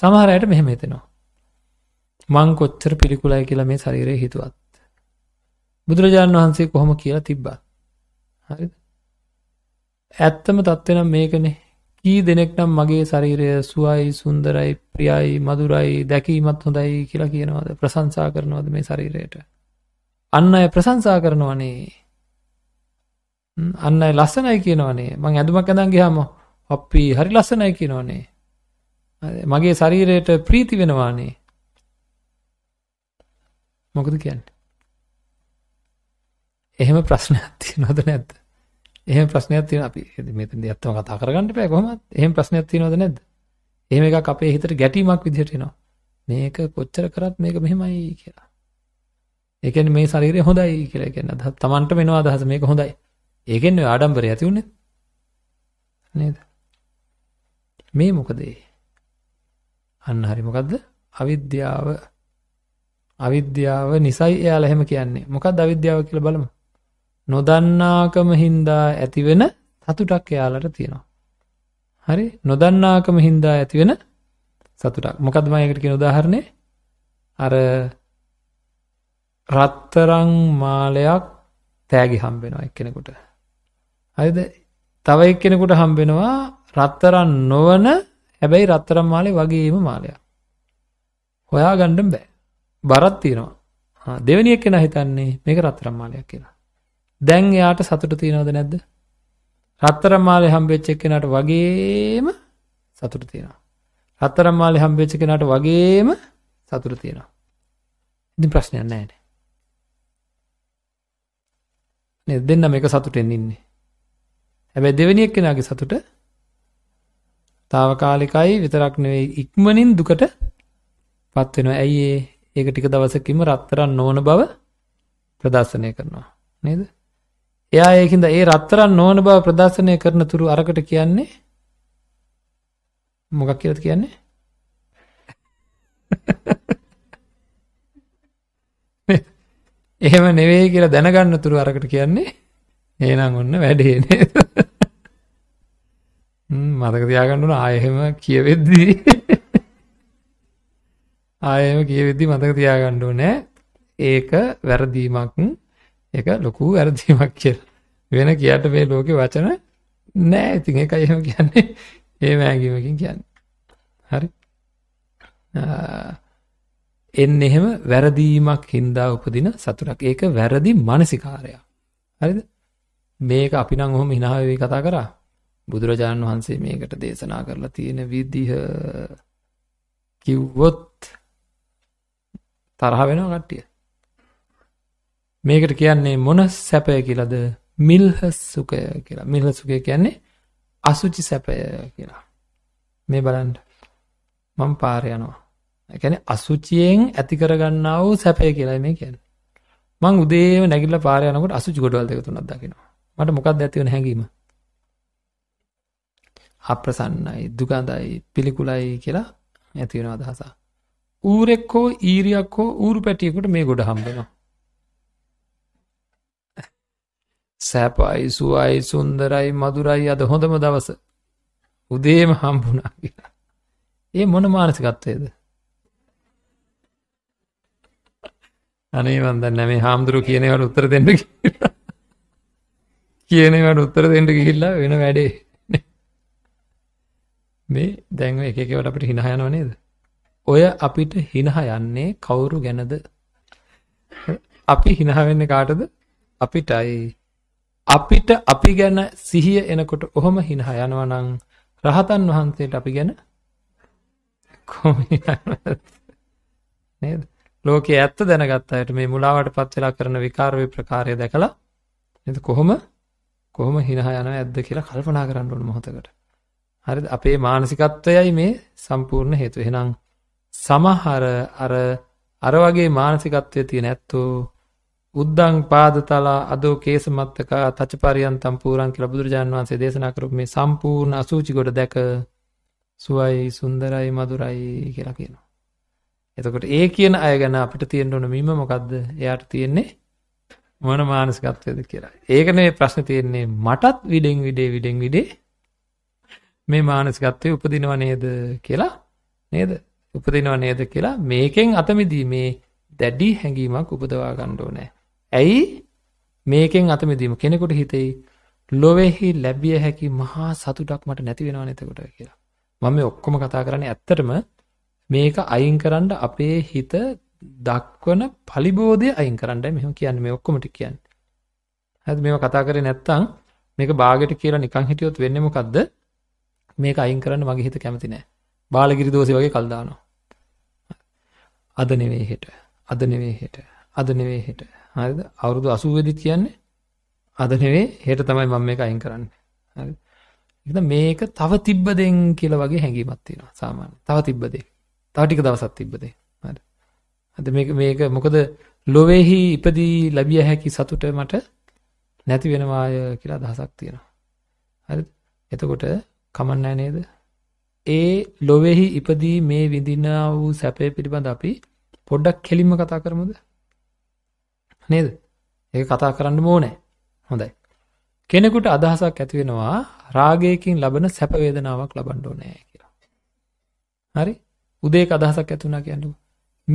සමහර අයට මෙහෙම හිතෙනවා. මං කොච්චර පිළිකුලයි කියලා මේ ශරීරය හිතුවත්. බුදුරජාණන් වහන්සේ කොහොම කියලා තිබ්බා. හරිද? ඇත්තම தත්ත්වය නම් මේකනේ. කී දෙනෙක් නම් මගේ ශරීරය සුවයි, සුන්දරයි, ප්‍රියයි, මధుරයි, දැකීමත් හොඳයි කියලා කියනවාද? ප්‍රශංසා කරනවාද මේ ශරීරයට? අන්න අය ප්‍රශංසා කරනවනේ. අන්න අය ලස්සනයි කියනවනේ. මං ඇඳුමක් ඇඳන් ගියාම අපි හරි ලස්සනයි කියනවනේ. මගේ ශරීරයට ප්‍රීති වෙනවානේ. මොකද කියන්නේ? එහෙම ප්‍රශ්නයක් තියෙනවද නැද්ද? එහෙම ප්‍රශ්නයක් තියෙන අපි මෙතනදී අත්තම කතා කරගන්න බෑ කොහොමද? එහෙම ප්‍රශ්නයක් තියෙනවද නැද්ද? එහෙම එකක් අපේ හිතට ගැටීමක් විදිහට එනවා. මේක කොච්චර කරත් මේක මෙහෙමයි කියලා. ඒ කියන්නේ මේ ශරීරය හොඳයි කියලා කියන්නේ අදහස. Tamanට වෙනවා අදහස මේක හොඳයි. ඒකෙන් ඔය ආඩම්බරය ඇති උනේ. නේද? මේ මොකද ඒ? අන්න හරි මොකද්ද? අවිද්‍යාව අවිද්‍යාව නිසයි එයාලා එහෙම කියන්නේ. මොකද්ද අවිද්‍යාව කියලා බලමු. නොදන්නාකම හින්දා ඇතිවෙන සතුටක් එයාලට තියෙනවා. හරි? නොදන්නාකම හින්දා ඇතිවෙන සතුටක්. මොකද්ද මම ඒකට කියන උදාහරණේ? අර රත්තරන් මාලයක් තෑගි හම්බෙනවා එක්කෙනෙකුට. හරිද? තව එක්කෙනෙකුට හම්බෙනවා රත්තරන් නොවන හැබැයි රත්තරම් මාලේ වගේම මාලයක්. හොයාගන්න බෑ. බරක් තියෙනවා. දෙවෙනි එක්කෙනා හිතන්නේ මේක රත්තරම් මාලයක් කියලා. දැන් එයාට සතුට තියෙනවද නැද්ද? රත්තරම් මාලේ හම්බෙච්ච එක්කෙනාට වගේම සතුට තියෙනවා. රත්තරම් මාලේ හම්බෙච්ච කෙනාට වගේම සතුට තියෙනවා. ඉතින් ප්‍රශ්නයක් නැහැ නේ. නේද දෙන්නම එක සතුටෙන් ඉන්නේ. හැබැයි දෙවෙනි එක්කෙනාගේ සතුට తాවකාලිකයි විතරක් නෙවෙයි ඉක්මනින් දුකට පත් වෙනවා. ඇයි ඒ? ඒක ටික දවසකින්ම රත්තරන් නොවන බව ප්‍රදර්ශනය කරනවා. නේද? එයා ඒකින්ද ඒ රත්තරන් නොවන බව ප්‍රදර්ශනය කරන තුරු අරකට කියන්නේ මොකක් කියලාද කියන්නේ? එහෙම නෙවෙයි කියලා දැනගන්න තුරු අරකට කියන්නේ එහෙනම් ඔන්න වැඩේ නේද? මතක තියාගන්න ඕන ආයෙම කියවෙද්දි ආයෙම කියවෙද්දි මතක තියාගන්න ඕනේ ඒක වැරදීමක් ඒක ලොකු වැරදීමක් කියලා. වෙන කියට මේ ලෝකේ වචන නෑ. ඉතින් ඒකයි එහෙම කියන්නේ. ඒ මෑගීමකින් කියන්නේ. හරි. එන්න එහෙම වැරදීමක් හින්දා උපදින සතුටක්. ඒක වැරදි මානසිකාරයක්. හරිද? මේක අපි නම් ඔහොම hinaවෙවි කතා කරා. බුදුරජාණන් වහන්සේ මේකට දේශනා කරලා තියෙන විදිහ කිව්වොත් තරහ වෙනවා කට්ටිය. මේකට කියන්නේ මොන සැපය කියලාද? මිල්හ සුඛය කියලා. මිල්හ සුඛය කියන්නේ අසුචි සැපය කියලා. මේ බලන්න. මම පාර යනවා. ඒ කියන්නේ අසුචියෙන් ඇති කරගන්නා වූ සැපය කියලා මේ කියන්නේ. මං උදේම නැගිටලා පාර යනකොට අසුචි ගොඩවල් දෙක තුනක් දකිනවා. මට මොකක්ද ඇති වෙන හැඟීම? අප්‍රසන්නයි දුගඳයි පිළිකුලයි කියලා ඇතිවෙන අදහස. ඌරෙක්කෝ ඊරියක් හෝ ඌරු පැටියකුට මේ ගොඩ හම්බෙනවා. සැපයි සුවයි සුන්දරයි මදුරයි අද හොඳම දවස උදේම හම්බුනා කියලා. ඒ මොන මානසිකත්වයද. අනේවන්ද නැමේ හාමුදුරු කියනවට උත්තර දෙන්න කියලා. කියනවට උත්තර දෙන්න ගිහිල්ලා වෙන වැඩේ. මේ දැන් ඔය එක එක ඒවාට අපිට හිනහ යනව නේද? ඔය අපිට හිනහ යන්නේ කවුරු ගැනද? අපි හිනහ වෙන්නේ කාටද? අපිටයි. අපිට අපි ගැන සිහිය එනකොට ඔහොම හිනහ යනවා නම් රහතන් වහන්සේට අපි ගැන නේද? ලෝකයේ ඇත්ත දැනගත්ත අයට මේ මුලාවටපත් වෙලා කරන විකාර විප්‍රකාරය දැකලා නේද කොහොම කොහොම හිනහ යනවා ඇද්ද කියලා කල්පනා කරන්න ඕන මොහොතකට. හරිද? අපේ මානසිකත්වයයි මේ සම්පූර්ණ හේතුව. එහෙනම් සමහර අර අර වගේ මානසිකත්වයේ තියෙන ඇත්තෝ උද්දං පාදතලා අදෝ කේසමත්තක තචපරියන්තම් පූරං කියලා බුදුරජාන් වහන්සේ දේශනා කරපු මේ සම්පූර්ණ අසුචි කොට දැක සුවයි සුන්දරයි මధుරයි කියලා කියනවා. එතකොට ඒ කියන අය ගැන අපිට තියෙන්න ඕන මීම මොකද්ද? එයාට තියෙන්නේ මොන මානසිකත්වයද කියලා. ඒකනේ ප්‍රශ්නේ තියෙන්නේ මටත් විඩෙන් විඩේ විඩෙන් විඩේ මේ මානසිකත්වයේ උපදිනව නේද කියලා නේද? උපදිනව නේද කියලා මේකෙන් අත මිදීමේ දැඩි හැඟීමක් උපදවා ගන්න ඕනේ. ඇයි මේකෙන් අත මිදීම කෙනෙකුට හිතෙයි ලොවෙහි ලැබිය හැකි මහා සතුටක් මට නැති වෙනව නේතකොට කියලා. මම මේ ඔක්කොම කතා කරන්නේ ඇත්තටම මේක අයින් කරන්න අපේ හිත දක්වන පලිබෝධය අයින් කරන්නයි මෙහෙම කියන්නේ මේ ඔක්කොම ටික කියන්නේ. හරිද මේවා කතා කරේ නැත්තම් මේක බාගෙට කියලා නිකන් හිටියොත් වෙන්නේ මොකද්ද? මේක අයින් කරන්න මගේ හිත කැමති නෑ. බාලගිරි දෝෂේ වගේ කල් දානවා. අද නෙවෙයි හෙට. අද නෙවෙයි හෙට. අද නෙවෙයි හෙට. හරිද? අවුරුදු 80 වෙදි කියන්නේ අද නෙවෙයි හෙට තමයි මම මේක අයින් කරන්නේ. හරිද? ඉතින් මේක තව තිබ්බදෙන් කියලා වගේ හැඟීමක් තියෙනවා සාමාන්‍ය. තව තිබ්බදේ. තව ටික දවසක් තිබ්බදේ. හරිද? අද මේක මේක මොකද ලොවේහි ඉපදී ලැබිය හැකි සතුට මට නැති වෙනවාය කියලා අදහසක් තියෙනවා. හරිද? එතකොට කමන්නෑ නේද? ඒ ලොවෙහි ඉපදී මේ විඳිනා වූ සැපය පිළිබඳ අපි පොඩ්ඩක් කෙලින්ම කතා කරමුද? නේද? ඒක කතා කරන්න ඕනේ. හොඳයි. කෙනෙකුට අදහසක් ඇති වෙනවා රාගයකින් ලබන සැප වේදනාවක් ලබන්න ඕනේ කියලා. හරි? උදේක අදහසක් ඇති වුණා කියන්නේ.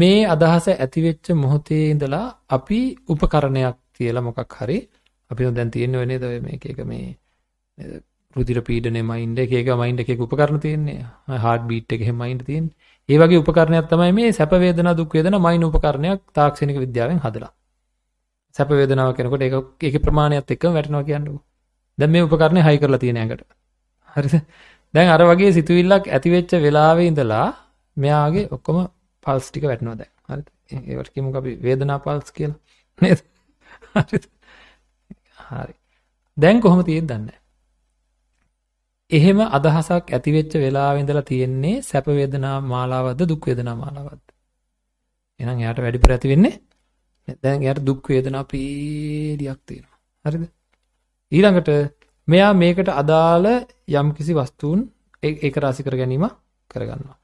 මේ අදහස ඇති වෙච්ච මොහොතේ ඉඳලා අපි උපකරණයක් තියලා මොකක් හරි අපි දැන් තියෙන්නේ වෙන්නේ ඔය මේක එක මේ රුධිර පීඩනය මයින්ඩ් එක එක මයින්ඩ් එකේ උපකරණ තියෙන්නේ හાર્ට් බීට් එක එහෙම මයින්ඩ් තියෙන්නේ. ඒ වගේ උපකරණයක් තමයි මේ සැප වේදනා දුක් වේදනා මයින් උපකරණයක් තාක්ෂණික විද්‍යාවෙන් හදලා. සැප වේදනාව කරනකොට ඒක ඒකේ ප්‍රමාණයත් එක්කම වැටෙනවා කියන්නේ. දැන් මේ උපකරණය හයි කරලා තියෙන ඇඟට. හරිද? දැන් අර වගේ සිතුවිල්ලක් ඇති වෙච්ච වෙලාවේ ඉඳලා මෙයාගේ ඔක්කොම පල්ස් ටික වැටෙනවා දැන්. හරිද? ඒවට කියමුකෝ අපි වේදනා පල්ස් කියලා. නේද? හරිද? හරි. දැන් කොහොමද තියෙන්නේ දන්නේ එහෙම අදහසක් ඇති වෙච්ච වෙලාවෙ ඉඳලා තියෙන්නේ සැප වේදනා මාලාවක්ද දුක් වේදනා මාලාවක්ද? එහෙනම් එයාට වැඩිපුර ඇති වෙන්නේ දැන් එයාට දුක් වේදනා පීඩියක් තියෙනවා. හරිද? ඊළඟට මෙයා මේකට අදාළ යම්කිසි වස්තුන් ඒක රාශි කර ගැනීම කරගන්නවා.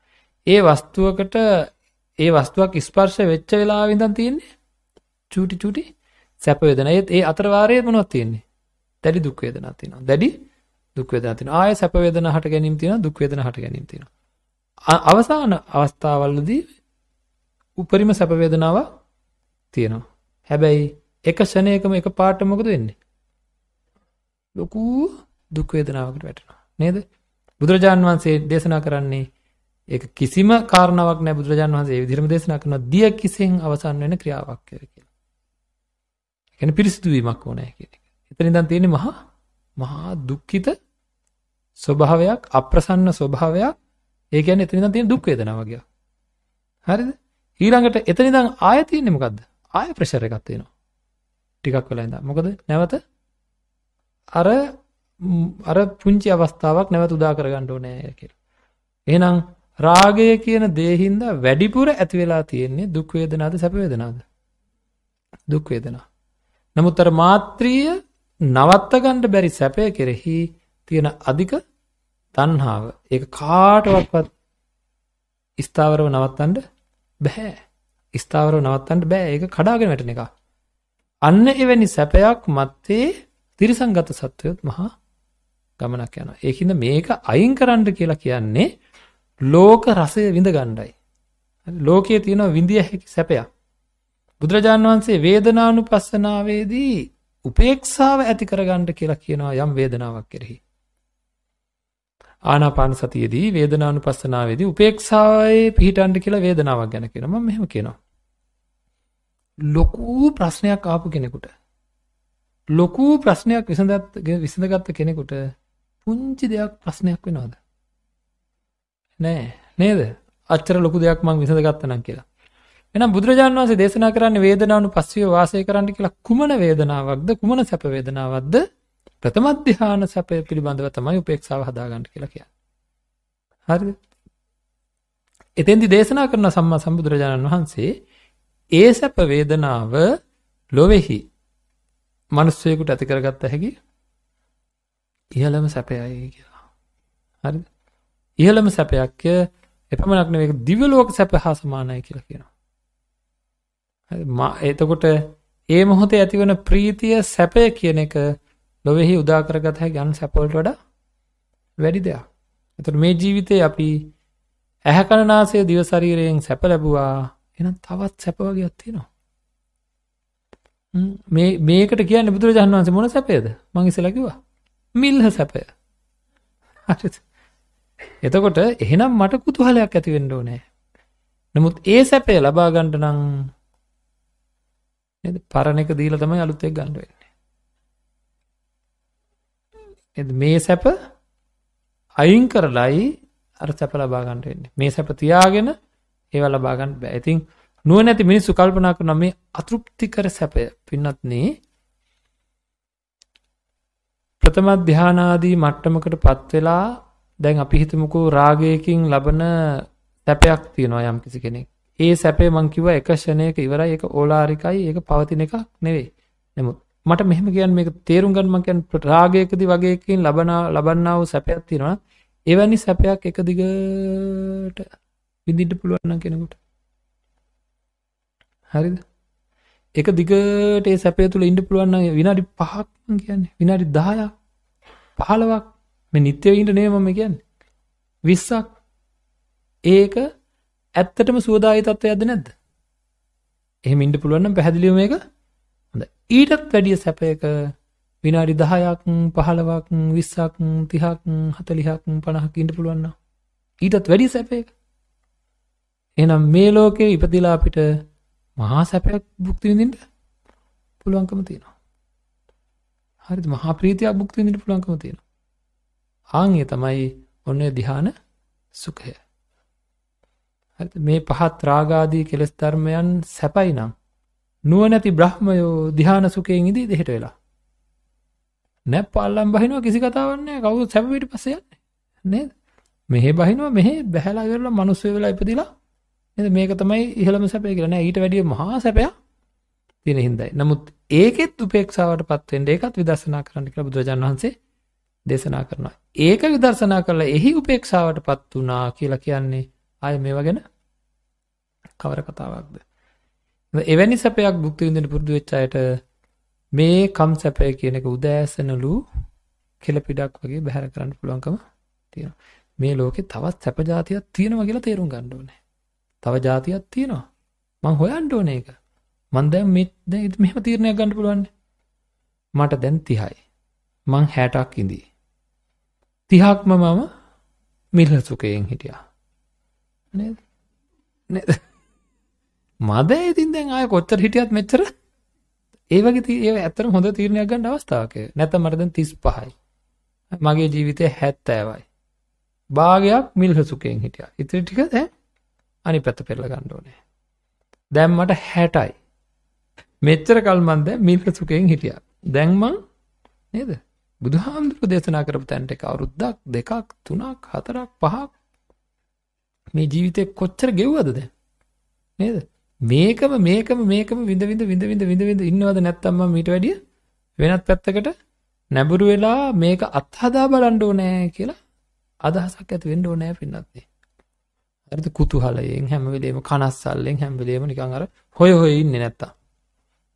ඒ වස්තුවකට ඒ වස්තුවක් ස්පර්ශ වෙච්ච වෙලාවෙ ඉඳන් තියෙන්නේ චූටි චූටි සැප වේදනා. ඒ අතර වාරයේ මොනවද තියෙන්නේ? දැඩි දුක් වේදනා තියෙනවා. දැඩි දුක් වේදනා තියෙනවා. ආය සැප වේදනා හට ගැනීම තියෙනවා, දුක් වේදනා හට ගැනීම තියෙනවා. අවසාන අවස්ථාවවලදී උපරිම සැප වේදනාව තියෙනවා. හැබැයි එක ෂණයකම එක පාට මොකද වෙන්නේ? ලොකු දුක් වේදනාවකට වැටෙනවා. නේද? බුදුරජාන් වහන්සේ දේශනා කරන්නේ ඒක කිසිම කාරණාවක් නැහැ බුදුරජාන් වහන්සේ ඒ විදිහටම දේශනා කරනවා දිය කිසින් අවසන් වෙන ක්‍රියාවක් කියලා. ඒ කියන්නේ පිරිසිදු වීමක් ඕනේ කියන එක. එතන ඉඳන් තියෙන්නේ මහා මහා දුක්ඛිත ස්වභාවයක් අප්‍රසන්න ස්වභාවයක් ඒ කියන්නේ එතන ඉඳන් තියෙන දුක් වේදනාව වගේ. හරිද? ඊළඟට එතන ඉඳන් ආයෙ තියෙන්නේ මොකද්ද? ආයෙ ප්‍රෙෂර් එකක් තියෙනවා. ටිකක් වෙලා ඉඳන්. මොකද නැවත අර අර පුංචි අවස්ථාවක් නැවත උදා කරගන්න ඕනේ කියලා. එහෙනම් රාගය කියන දේහින්ද වැඩිපුර ඇති වෙලා තියෙන්නේ දුක් වේදනාද සැප වේදනාද? දුක් වේදනා. නමුත් අර මාත්‍රීය නවත්ත ගන්න බැරි සැපය කෙරෙහි තියෙන අධික තණ්හාව. ඒක කාටවත්වත් ස්ථාවරව නවත්තන්න බෑ. ස්ථාවරව නවත්තන්න බෑ. ඒක කඩාගෙන වැටෙන එක. අන්න එවැනි සැපයක් මැත්තේ තිරිසංගත සත්වයොත් මහා ගමනක් යනවා. ඒකින්ද මේක අයින් කරන්න කියලා කියන්නේ ලෝක රසය විඳ ගණ්ඩයි. ලෝකයේ තියෙන විඳිය හැකි සැපයක්. බුදුරජාණන් වහන්සේ වේදනානුපස්සනාවේදී උපේක්ෂාව ඇති කරගන්න කියලා කියනවා යම් වේදනාවක් කෙරෙහි. ආනාපාන සතියේදී වේදනානුපස්සනාවේදී උපේක්ෂාවේ පිහිටන්න කියලා වේදනාවක් ගැන කියනවා. මම මෙහෙම කියනවා. ලොකු ප්‍රශ්නයක් ආපු කෙනෙකුට ලොකු ප්‍රශ්නයක් විසඳත් විසඳගත්ත කෙනෙකුට පුංචි දෙයක් ප්‍රශ්නයක් වෙනවද? නෑ නේද? අච්චර ලොකු දෙයක් මං විසඳගත්ත නම් කියලා. එහෙනම් බුදුරජාන් වහන්සේ දේශනා කරන්නේ වේදනාවනු පස්සිය වාසය කරන්න කියලා කුමන වේදනාවක්ද කුමන සැප වේදනාවක්ද ප්‍රථම ධ්‍යාන සැපය පිළිබඳව තමයි උපේක්ෂාව හදාගන්න කියලා කියන්නේ. හරිද? එතෙන්දි දේශනා කරන සම්මා සම්බුදුරජාණන් වහන්සේ ඒ සැප වේදනාව ලොවේහි මිනිස්සෙකුට ඇති කරගත්ත හැකි ඉහළම සැපයයි කියලා. හරිද? ඉහළම සැපයක්ය එපමණක් නෙවෙයි දිව්‍ය ලෝක සැප හා සමානයි කියලා කියනවා. එතකොට ඒ මොහොතේ ඇතිවන ප්‍රීතිය සැපය කියන එක ලොවෙහි උදා කරගත හැකි අන් සැපවලට වඩා වැඩි දෙයක්. එතකොට මේ ජීවිතේ අපි ඇහැ කන නාසය දිව ශරීරයෙන් සැප ලැබුවා. එහෙනම් තවත් සැප වර්ගයක් තියෙනවා. මේ මේකට කියන්නේ බුදුරජාණන් වහන්සේ මොන සැපයද? මම ඉස්සෙල්ලා කිව්වා. මිල්හ සැපය. හරිද? එතකොට එහෙනම් මට කුතුහලයක් ඇති වෙන්න ඕනේ. නමුත් ඒ සැපය ලබා ගන්න නම් නේද? පරණ එක දීලා තමයි අලුත් එක ගන්න වෙන්නේ. නේද? මේ සැප අයින් කරලයි අර සැප ලබා ගන්න වෙන්නේ. මේ සැප තියාගෙන ඒවා ලබා ගන්න බෑ. ඉතින් නුවණැති මිනිස්සු කල්පනා කරනවා මේ අතෘප්තිකර සැපය පින්නත්නේ ප්‍රථම ධානාදී මට්ටමකට පත් වෙලා දැන් අපි හිතමුකෝ රාගයකින් ලබන සැපයක් තියෙනවා යම්කිසි කෙනෙක්. ඒ සැපේ මං කිව්වා එක ෂණයක ඉවරයි ඒක ඕලාරිකයි ඒක පවතින එකක් නෙවෙයි. නමුත් මට මෙහෙම කියන්නේ මේක තේරුම් ගන්න මං කියන්නේ රාගයකදී වගේකින් ලබන ලබන්නා වූ සැපයක් තියෙනවා. එවැනි සැපයක් එක දිගට විඳින්න පුළුවන් නම් කෙනෙකුට. හරිද? එක දිගට ඒ සැපය තුළ ඉන්න පුළුවන් නම් විනාඩි 5ක් මං කියන්නේ විනාඩි 10ක් 15ක් මේ නිත්‍ය වෙන්න නෙමෙයි මම කියන්නේ 20ක් ඒක ඇත්තටම සුවදායි තත්ත්වයක්ද නැද්ද? එහෙම ඉන්න පුළුවන් නම් පැහැදිලිව මේක හොඳයි. ඊටත් වැඩිය සැපයක විනාඩි 10ක් 15ක් 20ක් 30ක් 40ක් 50ක් ඉන්න පුළුවන් නම් ඊටත් වැඩිය සැපයක. එහෙනම් මේ ලෝකේ ඉපදිලා අපිට මහා සැපයක් භුක්ති විඳින්න පුළුවන්කම තියෙනවා. හරිද? මහා ප්‍රීතියක් භුක්ති විඳින්න පුළුවන්කම තියෙනවා. ආන්ගේ තමයි ඔන්නේ ධ්‍යාන සුඛය. හරිද මේ පහත් රාගාදී කෙලෙස් ධර්මයන් සැපයි නම් නුවණැති බ්‍රහ්මයෝ ධ්‍යාන සුඛයෙන් ඉදී දෙහෙට වෙලා නැප්පල්ලම් බහිනවා කිසි කතාවක් නැහැ කවුරුත් සැප පිට පස්සේ යන්නේ නේද මෙහෙ බහිනවා මෙහෙ බහැලා කරලා මිනිස්සු වෙලා ඉපදිලා නේද මේක තමයි ඉහළම සැපය කියලා නෑ ඊට වැඩිය මහා සැපයක් තියෙන හිඳයි නමුත් ඒකෙත් උපේක්ෂාවටපත් වෙන්න ඒකත් විදර්ශනා කරන්න කියලා බුදුරජාණන් වහන්සේ දේශනා කරනවා ඒක විදර්ශනා කරලා එහි උපේක්ෂාවටපත් වුණා කියලා කියන්නේ ආය මේවා ගැන කවර කතාවක්ද. එවැනි සැපයක් භුක්ති විඳින්න පුරුදු වෙච්ච අයට මේ කම් සැපය කියන එක උදෑසනලු කෙලපිඩක් වගේ බැහැර කරන්න පුළුවන්කම තියෙනවා. මේ ලෝකේ තවත් සැප જાතියක් තියෙනවා කියලා තේරුම් ගන්න ඕනේ. තව જાතියක් තියෙනවා. මං හොයන්න ඕනේ ඒක. මං දැන් මේ දැන් මෙහෙම තීරණයක් ගන්න පුළුවන්. මට දැන් 30යි. මං 60ක් ඉඳී. 30ක්ම මම මිල සුඛයෙන් හිටියා. නේද මද ඉතින් දැන් ආය කොච්චර හිටියත් මෙච්චර ඒ වගේ ඒ ඇත්තට හොඳ තීරණයක් ගන්න අවස්ථාවක් නැත්නම් මට දැන් 35යි මගේ ජීවිතේ 70යි භාගයක් මිල්හසුකෙන් හිටියා ඉතින් ටික දැන් අනිත් පැත්ත පෙරලා ගන්න ඕනේ දැන් මට 60යි මෙච්චර කල් මන් දැන් මිල්හසුකෙන් හිටියා දැන් මං නේද බුදුහාමුදුරු දේශනා කරපු තැනට එක අවුරුද්දක් දෙකක් තුනක් හතරක් පහක් මේ ජීවිතේ කොච්චර ගෙව්වද දැන් නේද මේකම මේකම මේකම විඳ විඳ විඳ විඳ විඳ විඳ ඉන්නවද නැත්නම් මම ඊට වැඩිය වෙනත් පැත්තකට නැඹුරු වෙලා මේක අත්හදා බලන්න ඕනේ කියලා අදහසක් ඇති වෙන්න ඕනේ පින්නත් හරිද කුතුහලයෙන් හැම වෙලේම කනස්සල්ලෙන් හැම වෙලේම නිකන් අර හොය හොය ඉන්නේ නැත්තම්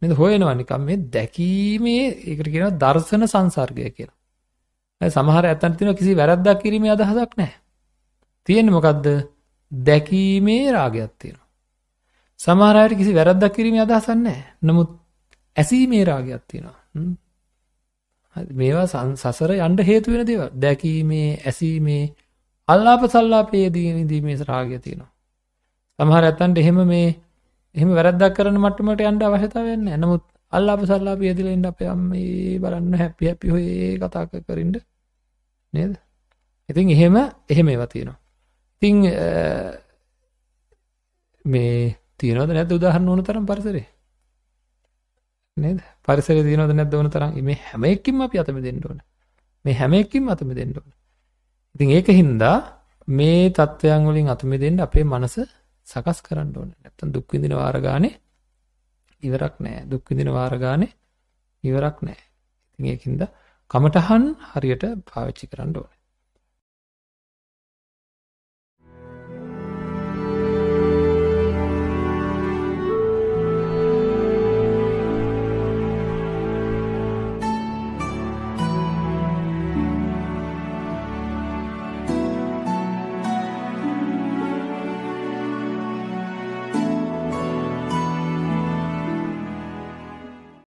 නේද හොයනවා නිකන් මේ දැකීමේ ඒකට කියනවා දර්ශන සංසර්ගය කියලා සමහර ඇතන් තියෙනවා කිසි වැරද්දක් කිරීමේ අදහසක් නැහැ. තියෙන්නේ මොකද්ද? දැකීමේ රාගයක් තියෙනවා. සමහර අයට කිසි වැරද්දක් කිරීමේ අදහසක් නැහැ. නමුත් ඇසීමේ රාගයක් තියෙනවා. මේවා සසර යන්න හේතු වෙන දේවල්. දැකීමේ, ඇසීමේ, අල්ලාප සල්ලාපයේදී නිදීමේ රාගය තියෙනවා. සමහර ඇත්තන්ට එහෙම මේ එහෙම වැරද්දක් කරන මට්ටමට යන්න අවශ්‍යතාවයක් නැහැ. නමුත් අල්ලාප සල්ලාපයේදීලා ඉන්න අපේ අම්මේ බලන්න හැපි හැපි හොයේ කතා කරින්ද නේද? ඉතින් එහෙම එහෙම ඒවා තියෙනවා. ඉතින් මේ තියනවද නැද්ද උදාහරණ ඕන තරම් පරිසරේ? නේද? පරිසරේ තියනවද නැද්ද ඕන තරම් මේ හැම එකකින්ම අපි අත මෙදෙන්න ඕන. මේ හැම එකකින්ම අත මෙදෙන්න ඕන. ඉතින් ඒක හින්දා මේ தත්වයන් වලින් අත මෙදෙන්න අපේ මනස සකස් කරන්න ඕන. නැත්තම් දුක් විඳින වාර ගානේ ඉවරක් නෑ. දුක් විඳින වාර ගානේ ඉවරක් නෑ. ඉතින් ඒකින්ද කමටහන් හරියට පාවිච්චි කරන්න ඕනේ.